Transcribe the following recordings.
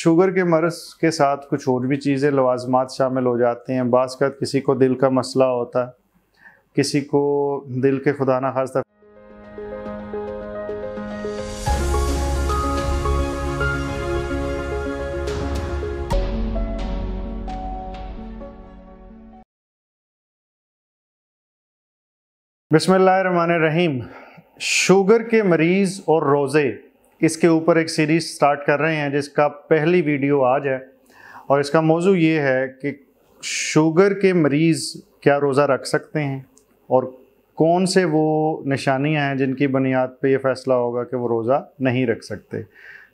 sugar के मरस के साथ कुछ और भी चीज़ें लवाजमात शामिल हो जाते हैं बास कर किसी को दिल का मसला होता है किसी को दिल के खुदा ना खास्ता रहीम शुगर के मरीज़ और रोज़े इसके ऊपर एक सीरीज़ स्टार्ट कर रहे हैं जिसका पहली वीडियो आज है और इसका मौजू ये है कि शुगर के मरीज़ क्या रोज़ा रख सकते हैं और कौन से वो निशानियां हैं जिनकी बुनियाद पे ये फ़ैसला होगा कि वो रोज़ा नहीं रख सकते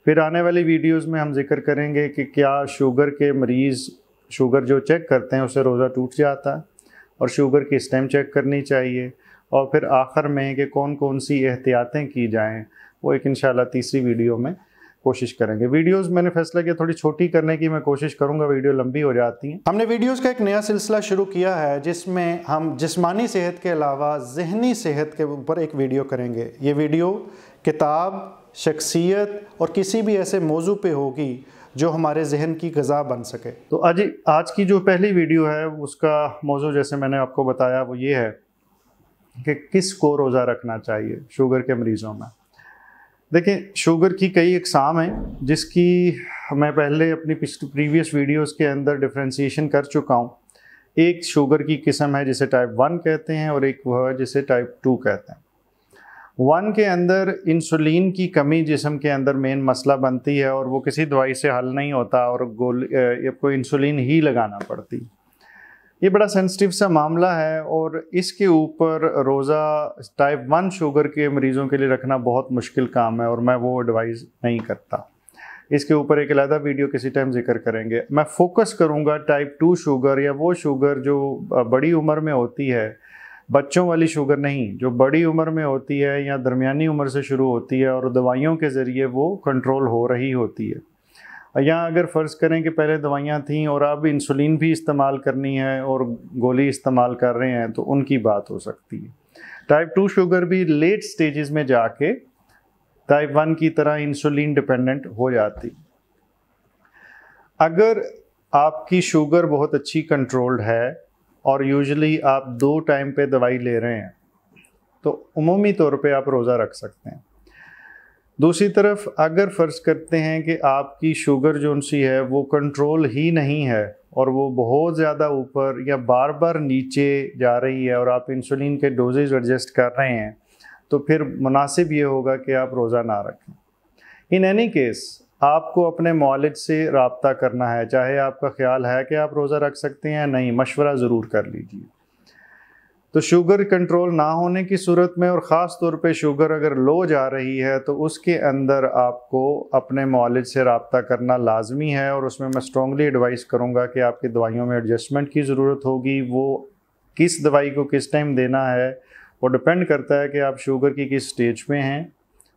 फिर आने वाली वीडियोस में हम जिक्र करेंगे कि क्या शुगर के मरीज़ शुगर जो चेक करते हैं उससे रोज़ा टूट जाता है और शुगर किस टाइम चेक करनी चाहिए और फिर आखिर में कि कौन कौन सी एहतियातें की जाएँ वो एक इंशाल्लाह तीसरी वीडियो में कोशिश करेंगे वीडियोस मैंने फैसला किया थोड़ी छोटी करने की मैं कोशिश करूंगा वीडियो लंबी हो जाती है हमने वीडियोस का एक नया सिलसिला शुरू किया है जिसमें हम जिस्मानी सेहत के अलावा जहनी सेहत के ऊपर एक वीडियो करेंगे ये वीडियो किताब शख्सियत और किसी भी ऐसे मौजू पर होगी जो हमारे जहन की गज़ा बन सके तो आज आज की जो पहली वीडियो है उसका मौजू जैसे मैंने आपको बताया वो ये है कि किस को रोज़ा रखना चाहिए शुगर के मरीज़ों में देखें शुगर की कई अकसाम हैं जिसकी मैं पहले अपनी प्रीवियस वीडियोस के अंदर डिफ्रेंसीशन कर चुका हूँ एक शुगर की किस्म है जिसे टाइप वन कहते हैं और एक वह जिसे टाइप टू कहते हैं वन के अंदर इंसुलिन की कमी जिसम के अंदर मेन मसला बनती है और वो किसी दवाई से हल नहीं होता और गोल आपको इंसुलिन ही लगाना पड़ती ये बड़ा सेंसिटिव सा मामला है और इसके ऊपर रोज़ा टाइप वन शुगर के मरीज़ों के लिए रखना बहुत मुश्किल काम है और मैं वो एडवाइस नहीं करता इसके ऊपर एक अलहदा वीडियो किसी टाइम जिक्र करेंगे मैं फोकस करूँगा टाइप टू शुगर या वो शुगर जो बड़ी उम्र में होती है बच्चों वाली शुगर नहीं जो बड़ी उम्र में होती है या दरमियानी उम्र से शुरू होती है और दवाइयों के ज़रिए वो कंट्रोल हो रही होती है या अगर फ़र्ज़ करें कि पहले दवाइयाँ थीं और अब इंसुलिन भी इस्तेमाल करनी है और गोली इस्तेमाल कर रहे हैं तो उनकी बात हो सकती है टाइप टू शुगर भी लेट स्टेजेस में जाके टाइप वन की तरह इंसुलिन डिपेंडेंट हो जाती अगर आपकी शुगर बहुत अच्छी कंट्रोल्ड है और यूजली आप दो टाइम पे दवाई ले रहे हैं तो उमूमी तौर पे आप रोज़ा रख सकते हैं दूसरी तरफ अगर फ़र्ज़ करते हैं कि आपकी शुगर जो सी है वो कंट्रोल ही नहीं है और वो बहुत ज़्यादा ऊपर या बार बार नीचे जा रही है और आप इंसुलिन के डोजेज एडजस्ट कर रहे हैं तो फिर मुनासिब ये होगा कि आप रोज़ा ना रखें इन एनी केस आपको अपने मॉलिज से रबता करना है चाहे आपका ख्याल है कि आप रोज़ा रख सकते हैं नहीं मशवरा ज़रूर कर लीजिए तो शुगर कंट्रोल ना होने की सूरत में और ख़ास तौर पे शुगर अगर लो जा रही है तो उसके अंदर आपको अपने मॉलिज से रबता करना लाजमी है और उसमें मैं स्ट्रॉगली एडवाइस करूँगा कि आपकी दवाइयों में एडजस्टमेंट की ज़रूरत होगी वो किस दवाई को किस टाइम देना है वो डिपेंड करता है कि आप शुगर की किस स्टेज में हैं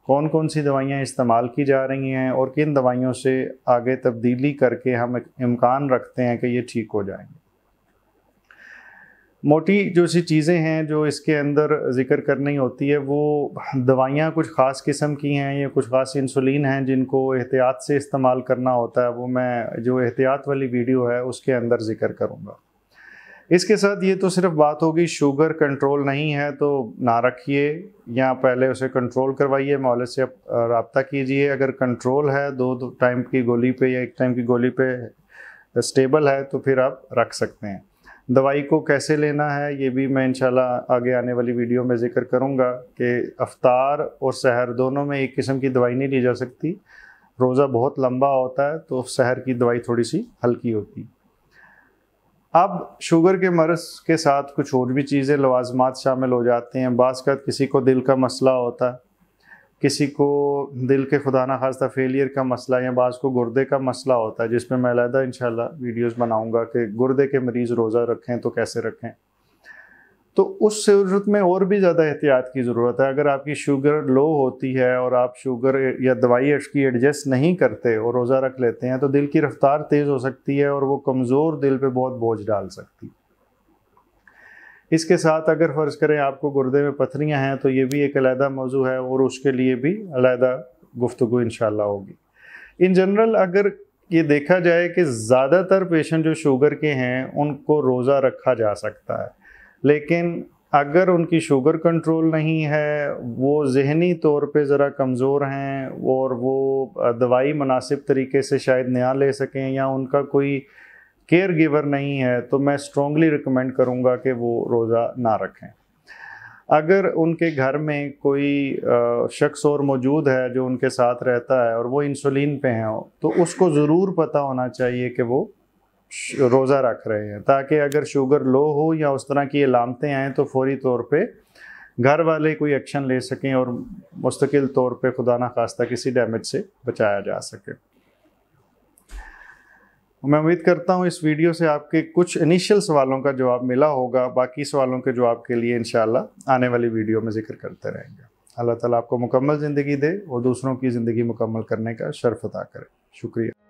कौन कौन सी दवाइयाँ इस्तेमाल की जा रही हैं और किन दवाइयों से आगे तब्दीली करके हम इम्कान रखते हैं कि ये ठीक हो जाएंगे मोटी जो सी चीज़ें हैं जो इसके अंदर जिक्र करनी होती है वो दवाइयाँ कुछ ख़ास किस्म की हैं या कुछ ख़ास इंसुलिन हैं जिनको एहतियात से इस्तेमाल करना होता है वो मैं जो एहतियात वाली वीडियो है उसके अंदर जिक्र करूँगा इसके साथ ये तो सिर्फ बात होगी शुगर कंट्रोल नहीं है तो ना रखिए या पहले उसे कंट्रोल करवाइए मॉल से आप रबता कीजिए अगर कंट्रोल है दो, दो टाइम की गोली पे या एक टाइम की गोली पे स्टेबल है तो फिर आप रख सकते हैं दवाई को कैसे लेना है ये भी मैं इंशाल्लाह आगे आने वाली वीडियो में ज़िक्र करूँगा कि अफ्तार और सहर दोनों में एक किस्म की दवाई नहीं ली जा सकती रोज़ा बहुत लंबा होता है तो शहर की दवाई थोड़ी सी हल्की होती अब शुगर के मरस के साथ कुछ और भी चीज़ें लवाजमात शामिल हो जाते हैं बाज़ का किसी को दिल का मसला होता है किसी को दिल के खुदा ना खास्ता फेलियर का मसला या बाज़ को गुर्दे का मसला होता है जिसमें मैं अलहदा इन वीडियोस बनाऊंगा कि गुर्दे के मरीज़ रोज़ा रखें तो कैसे रखें तो उस सूरत में और भी ज़्यादा एहतियात की ज़रूरत है अगर आपकी शुगर लो होती है और आप शुगर या दवाई की एडजस्ट नहीं करते और रोज़ा रख लेते हैं तो दिल की रफ्तार तेज़ हो सकती है और वो कमज़ोर दिल पर बहुत बोझ डाल सकती है इसके साथ अगर फ़र्ज़ करें आपको गुर्दे में पथरियाँ हैं तो ये भी एक अलहदा मौजू है और उसके लिए भी अलहदा गुफ्तु इन होगी इन जनरल अगर ये देखा जाए कि ज़्यादातर पेशेंट जो शुगर के हैं उनको रोज़ा रखा जा सकता है लेकिन अगर उनकी शुगर कंट्रोल नहीं है वो जहनी तौर पे ज़रा कमज़ोर हैं और वो दवाई मुनासिब तरीके से शायद नया ले सकें या उनका कोई केयर गिवर नहीं है तो मैं स्ट्रॉन्गली रिकमेंड करूँगा कि वो रोज़ा ना रखें अगर उनके घर में कोई शख्स और मौजूद है जो उनके साथ रहता है और वो इंसुलिन पे हैं तो उसको ज़रूर पता होना चाहिए कि वो रोज़ा रख रहे हैं ताकि अगर शुगर लो हो या उस तरह की अलामतें आएँ तो फौरी तौर पे घर वाले कोई एक्शन ले सकें और मुस्तकिल तौर पे खुदा ना खास्ता किसी डैमेज से बचाया जा सके मैं उम्मीद करता हूँ इस वीडियो से आपके कुछ इनिशियल सवालों का जवाब मिला होगा बाकी सवालों के जवाब के लिए इन आने वाली वीडियो में जिक्र करते रहेंगे अल्लाह ताला आपको मुकम्मल ज़िंदगी दे और दूसरों की ज़िंदगी मुकम्मल करने का शर्फ अदा करें शुक्रिया